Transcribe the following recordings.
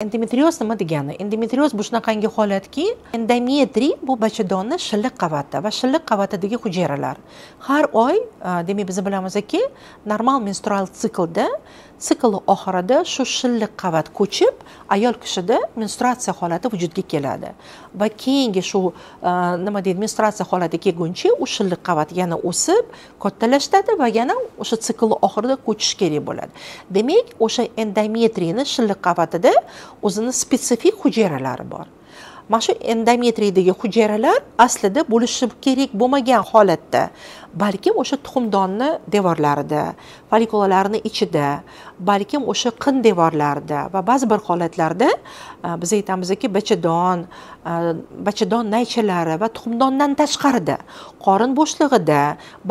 endometrioz nima degani endometrioz bu shunaqangi holatki endometriy bu bachadonni shilliq qavati va shilliq qavatidagi hujayralar har oy e, demak biz bilamizki normal menstrual siklda sikl oxirida shu shilliq qavat ko'chib ayol kishida menstruatsiya holati vujudga keladi va keyingi shu e, nima deydi menstruatsiya holati kelguncha u shilliq qavat yana o'sib kattalashadi va yana o'sha sikl oxirida ko'chish kerak bo'ladi demak o'sha endometriyni shilliq qavatida o'zini spetsifik hujayralari bor mana shu endometriydagi hujayralar aslida bo'lishi kerak bo'lmagan holatda balkim o'sha tuxumdonni devorlarida folikulalarni ichida balkim o'sha qin devorlarida va ba'zi bir holatlarda biz aytamizki bachadon bachadon naychalari va tuxumdondan tashqarida qorin bo'shlig'ida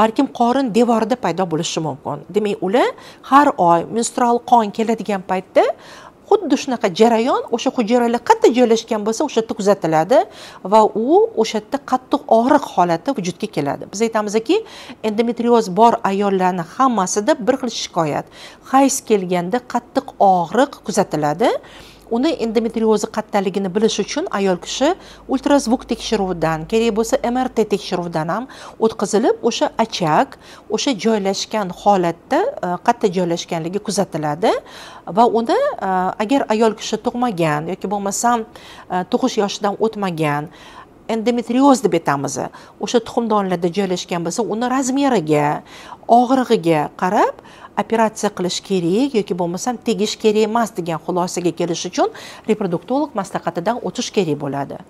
balkim qorin devorida paydo bo'lishi mumkin demak ular har oy menstrual qon keladigan paytda xuddi shunaqa jarayon o'sha hujayralar qayerda joylashgan bo'lsa o'sha yerda kuzatiladi va u o'sha yerda qattiq og'riq holati vujudga keladi biz aytamizki endometrioz bor ayollarni hammasida bir xil shikoyat hayz kelganda qattiq og'riq kuzatiladi uni endometriozi qattiqligini bilish uchun ayol kishi ultrazvuk tekshiruvidan kerak bo'lsa mrt tekshiruvidan ham o'tkazilib o'sha achak o'sha joylashgan holatda e, qayerda joylashganligi kuzatiladi va uni e, agar ayol kishi tug'magan yoki bo'lmasam e, tug'ish yoshidan o'tmagan endometrioz deb aytamiz o'sha tuxumdonlarda joylashgan bo'lsa uni razmeriga og'rig'iga qarab operatsiya qilish kerak yoki bo'lmasam tegish kerak emas degan xulosaga kelish uchun reproduktolog maslahatidan o'tish kerak bo'ladi